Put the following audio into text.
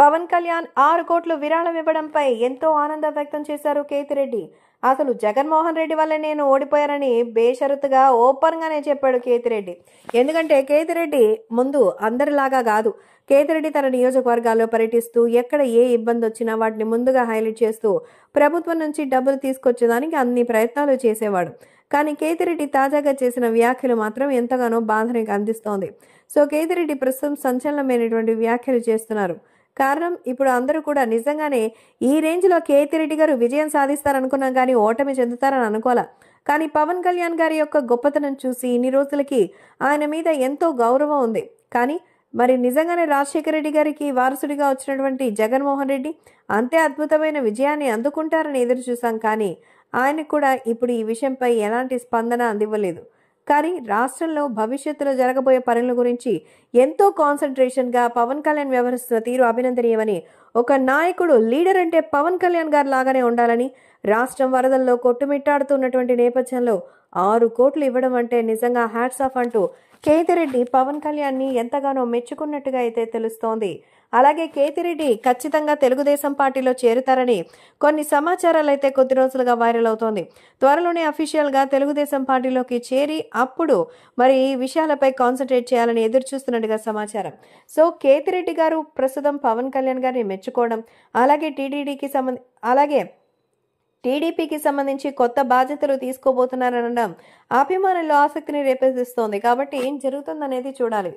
పవన్ కళ్యాణ్ ఆరు కోట్లు విరాళం ఇవ్వడంపై ఎంతో ఆనందం వ్యక్తం చేశారు కేతిరెడ్డి అసలు జగన్మోహన్ రెడ్డి వల్ల నేను ఓడిపోయారని బేషరతుగా ఓపెన్గానే చెప్పాడు కేతిరెడ్డి ఎందుకంటే కేతిరెడ్డి ముందు అందరిలాగా కాదు కేతిరెడ్డి తన నియోజకవర్గాల్లో పర్యటిస్తూ ఎక్కడ ఏ ఇబ్బంది వచ్చినా వాటిని ముందుగా హైలైట్ చేస్తూ ప్రభుత్వం నుంచి డబ్బులు తీసుకొచ్చేదానికి అన్ని ప్రయత్నాలు చేసేవాడు కానీ కేతిరెడ్డి తాజాగా చేసిన వ్యాఖ్యలు మాత్రం ఎంతగానో బాధనకి అందిస్తోంది సో కేతిరెడ్డి ప్రస్తుతం సంచలనమైనటువంటి వ్యాఖ్యలు చేస్తున్నారు కారణం ఇప్పుడు అందరూ కూడా నిజంగానే ఈ రేంజ్లో కేతి రెడ్డి గారు విజయం సాధిస్తారనుకున్నాం కానీ ఓటమి చెందుతారని అనుకోలే కానీ పవన్ కళ్యాణ్ గారి యొక్క గొప్పతనం చూసి ఇన్ని రోజులకి ఆయన మీద ఎంతో గౌరవం ఉంది కానీ మరి నిజంగానే రాజశేఖర రెడ్డి గారికి వారసుడిగా వచ్చినటువంటి జగన్మోహన్ రెడ్డి అంతే అద్భుతమైన విజయాన్ని అందుకుంటారని ఎదురు చూసాం కానీ ఆయనకు కూడా ఇప్పుడు ఈ విషయంపై ఎలాంటి స్పందన అందివ్వలేదు కానీ రాష్ట్రంలో భవిష్యత్తులో జరగబోయే పనుల గురించి ఎంతో కాన్సన్ట్రేషన్గా పవన్ కళ్యాణ్ వ్యవహరిస్తున్న తీరు అభినందనీయమని ఒక నాయకుడు లీడర్ అంటే పవన్ కళ్యాణ్ గారు లాగానే ఉండాలని రాష్ట్రం వరదల్లో కొట్టుమిట్టాడుతున్నటువంటి నేపథ్యంలో ఆరు కోట్లు ఇవ్వడం అంటే నిజంగా హ్యాట్స్ ఆఫ్ అంటూ కేతిరెడ్డి పవన్ కళ్యాణ్ని ఎంతగానో మెచ్చుకున్నట్టుగా అయితే తెలుస్తోంది అలాగే కేతిరెడ్డి ఖచ్చితంగా తెలుగుదేశం పార్టీలో చేరుతారని కొన్ని సమాచారాలు అయితే కొద్ది రోజులుగా వైరల్ అవుతోంది త్వరలోనే అఫీషియల్గా తెలుగుదేశం పార్టీలోకి చేరి అప్పుడు మరి ఈ విషయాలపై కాన్సన్ట్రేట్ చేయాలని ఎదురు చూస్తున్నట్టుగా సమాచారం సో కేతిరెడ్డి గారు ప్రస్తుతం పవన్ కళ్యాణ్ గారిని మెచ్చుకోవడం అలాగే టీడీడీకి సంబంధి అలాగే టీడీపీకి సంబంధించి కొత్త బాధ్యతలు తీసుకోబోతున్నారనడం అభిమానుల్లో ఆసక్తిని రేపెదిస్తోంది కాబట్టి ఏం జరుగుతుందనేది చూడాలి